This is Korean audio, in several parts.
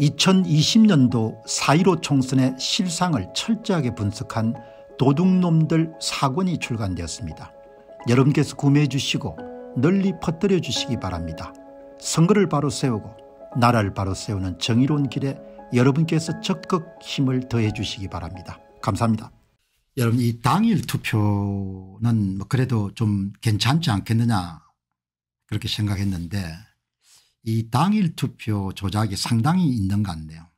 2020년도 4.15 총선의 실상을 철저하게 분석한 도둑놈들 사권이 출간되었습니다. 여러분께서 구매해 주시고 널리 퍼뜨려 주시기 바랍니다. 선거를 바로 세우고 나라를 바로 세우는 정의로운 길에 여러분께서 적극 힘을 더해 주시기 바랍니다. 감사합니다. 여러분 이 당일 투표는 뭐 그래도 좀 괜찮지 않겠느냐 그렇게 생각했는데 이 당일 투표 조작이 상당히 있는 것 같네요.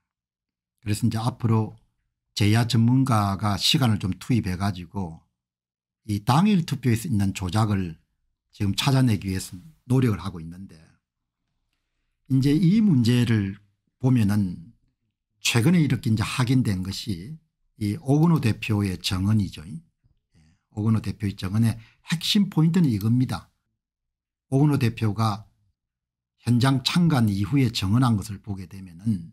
그래서 이제 앞으로 제야 전문가가 시간을 좀 투입해 가지고 이 당일 투표에서 있는 조작을 지금 찾아내기 위해서 노력을 하고 있는데 이제 이 문제를 보면은 최근에 이렇게 이제 확인된 것이 이 오근호 대표의 정언이죠. 예, 오근호 대표의 정언의 핵심 포인트는 이겁니다. 오근호 대표가 현장 참관 이후에 정언한 것을 보게 되면 은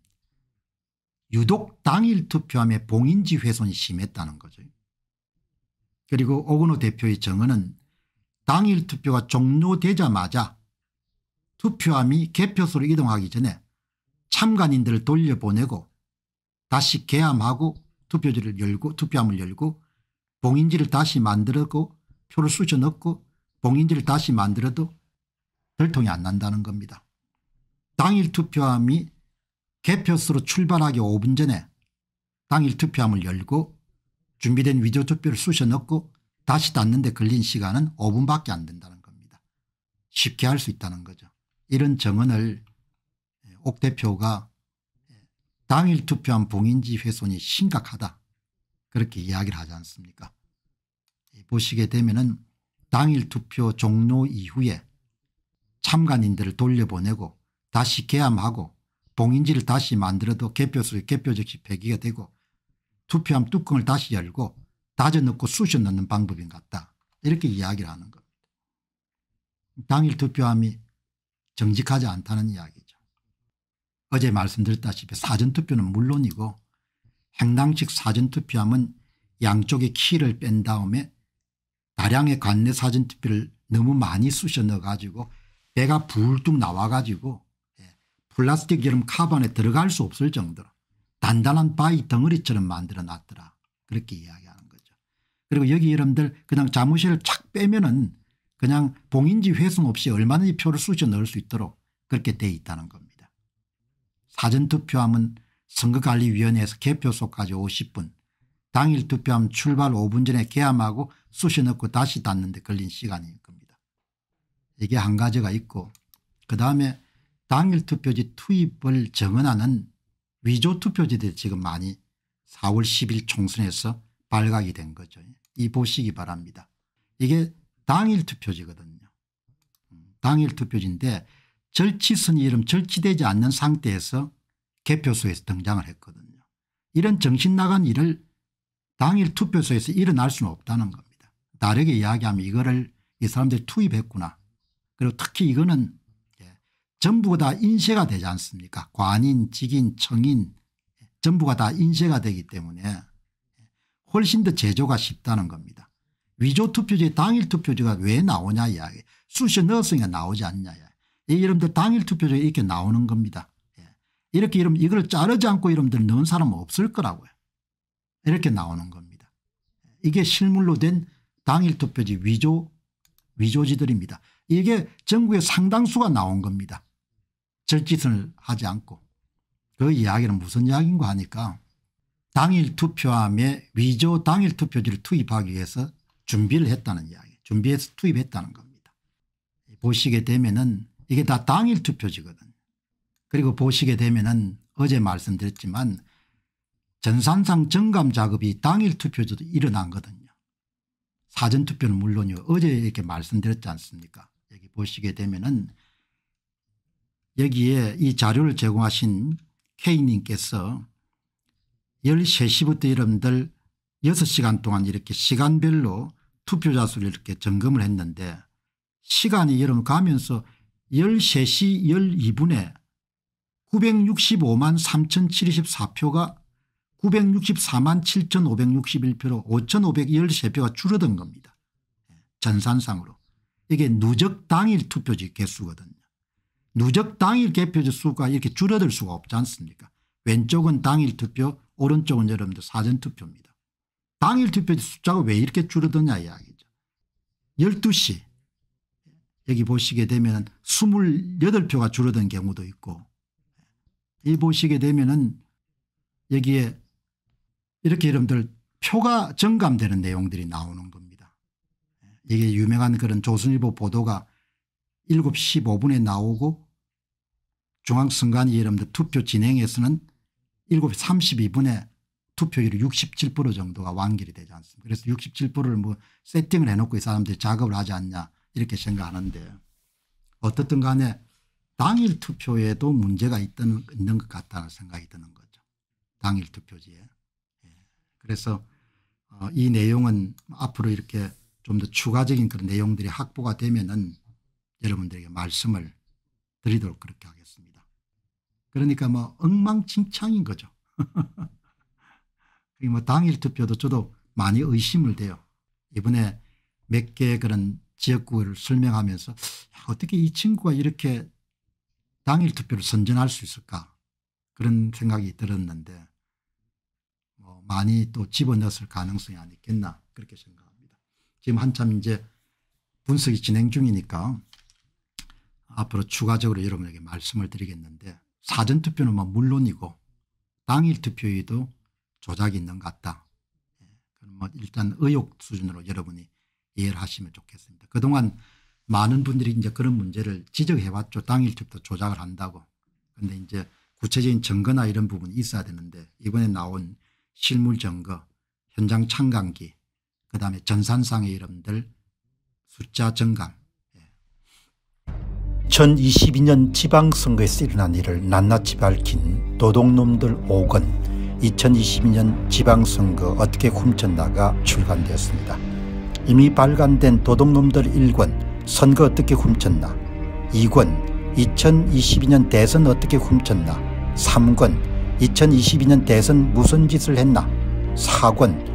유독 당일 투표함에 봉인지 훼손이 심했다는 거죠. 그리고 오근호 대표의 정언은 당일 투표가 종료되자마자 투표함이 개표소로 이동하기 전에 참관인들을 돌려보내고 다시 개함하고 투표지를 열고 투표함을 열고 봉인지를 다시 만들었고 표를 쑤셔 넣고 봉인지를 다시 만들어도 들통이 안 난다는 겁니다. 당일 투표함이 개표수로 출발하기 5분 전에 당일 투표함을 열고 준비된 위조투표를 쑤셔 넣고 다시 닫는데 걸린 시간은 5분밖에 안 된다는 겁니다. 쉽게 할 수 있다는 거죠. 이런 정언을 옥 대표가 당일 투표한 봉인지 훼손이 심각하다 그렇게 이야기를 하지 않습니까 보시게 되면 은 당일 투표 종료 이후에 참관인들을 돌려보내고 다시 개함하고 봉인지를 다시 만들어도 개표수의 개표 즉시 폐기가 되고 투표함 뚜껑을 다시 열고 다져 넣고 쑤셔 넣는 방법인 것 같다. 이렇게 이야기를 하는 겁니다. 당일 투표함이 정직하지 않다는 이야기죠. 어제 말씀드렸다시피 사전투표는 물론이고 행당식 사전투표함은 양쪽에 키를 뺀 다음에 다량의 관내 사전투표를 너무 많이 쑤셔 넣어가지고 배가 불뚝 나와가지고 예, 플라스틱 이름 카반에 들어갈 수 없을 정도로 단단한 바위 덩어리처럼 만들어 놨더라. 그렇게 이야기하는 거죠. 그리고 여기 여러분들 그냥 자무실을 착 빼면은 그냥 봉인지 회승 없이 얼마든지 표를 쑤셔 넣을 수 있도록 그렇게 돼 있다는 겁니다. 사전투표함은 선거관리위원회에서 개표소까지 50분 당일 투표함 출발 5분 전에 개함하고 쑤셔 넣고 다시 닫는데 걸린 시간이에요. 이게 한 가지가 있고 그다음에 당일 투표지 투입을 정언하는 위조 투표지들이 지금 많이 4월 10일 총선에서 발각이 된 거죠. 이 보시기 바랍니다. 이게 당일 투표지거든요. 음, 당일 투표지인데 절치선 이름 절치되지 않는 상태에서 개표소에서 등장을 했거든요. 이런 정신 나간 일을 당일 투표소에서 일어날 수는 없다는 겁니다. 다르게 이야기하면 이거를 이 사람들이 투입했구나 그리고 특히 이거는 전부가 다 인쇄가 되지 않습니까 관인 직인 청인 전부가 다 인쇄가 되기 때문에 훨씬 더 제조가 쉽다는 겁니다. 위조 투표지 당일 투표지가 왜 나오냐 이야기 수시 넣었으니까 나오지 않냐 이야기 이 이름들 당일 투표지가 이렇게 나오는 겁니다. 예. 이렇게 이름 이걸 자르지 않고 이름들 넣은 사람 없을 거라고요. 이렇게 나오는 겁니다. 이게 실물로 된 당일 투표지 위조 위조지들입니다. 이게 전국의 상당수가 나온 겁니다. 절짓을 하지 않고 그 이야기는 무슨 이야기인가 하니까 당일 투표함에 위조 당일 투표지를 투입하기 위해서 준비를 했다는 이야기 준비해서 투입했다는 겁니다. 보시게 되면은 이게 다 당일 투표지거든 그리고 보시게 되면은 어제 말씀드렸지만 전산상 정감 작업이 당일 투표지도 일어난 거든요. 사전투표는 물론이고 어제 이렇게 말씀드렸지 않습니까 여기 보시게 되면은 여기에 이 자료를 제공하신 K님께서 13시부터 여러분들 6시간 동안 이렇게 시간별로 투표자 수를 이렇게 점검을 했는데 시간이 여러분 가면서 13시 12분에 965만 3074표가 964만 7561표로 5513표가 줄어든 겁니다. 전산상으로. 이게 누적 당일 투표지 개수거든요. 누적 당일 개표지 수가 이렇게 줄어들 수가 없지 않습니까 왼쪽은 당일 투표 오른쪽은 여러분들 사전투표입니다. 당일 투표지 숫자가 왜 이렇게 줄어드냐 이야기죠. 12시 여기 보시게 되면 28표가 줄어든 경우도 있고 이 보시게 되면 은 여기에 이렇게 여러분들 표가 정감되는 내용들이 나오는 겁니다. 이게 유명한 그런 조선일보 보도가 7시 15분에 나오고 중앙선관위 여러분들 투표 진행에서는 7시 32분에 투표율이 67% 정도가 완결이 되지 않습니까 그래서 67%를 뭐 세팅을 해놓고 이 사람들이 작업을 하지 않냐 이렇게 생각하는데 어떻든 간에 당일 투표에도 문제가 있던, 있는 것 같다는 생각이 드는 거죠. 당일 투표지에. 예. 그래서 어, 이 내용은 앞으로 이렇게 좀더 추가적인 그런 내용들이 확보가 되면은 여러분들에게 말씀을 드리도록 그렇게 하겠습니다. 그러니까 뭐 엉망진창인 거죠. 뭐 당일 투표도 저도 많이 의심을 돼요. 이번에 몇 개 그런 지역구를 설명하면서 야, 어떻게 이 친구가 이렇게 당일 투표를 선전할 수 있을까 그런 생각이 들었는데 뭐 많이 또 집어넣었을 가능성이 아니겠나 그렇게 생각 지금 한참 이제 분석이 진행 중이니까 앞으로 추가적으로 여러분에게 말씀을 드리겠는데 사전투표는 뭐 물론이고 당일 투표에도 조작이 있는 것 같다. 뭐 일단 의혹 수준으로 여러분이 이해를 하시면 좋겠습니다. 그동안 많은 분들이 이제 그런 문제를 지적해왔죠. 당일 투표 조작을 한다고. 그런데 이제 구체적인 증거나 이런 부분이 있어야 되는데 이번에 나온 실물 증거, 현장 창간기 그다음에 전산상의 이름들 숫자 증감 2022년 예. 지방선거에서 일어난 일을 낱낱이 밝힌 도둑놈들 5권 2022년 지방선거 어떻게 훔쳤나가 출간되었습니다. 이미 발간된 도둑놈들 1권 선거 어떻게 훔쳤나 2권 2022년 대선 어떻게 훔쳤나 3권 2022년 대선 무슨 짓을 했나 4권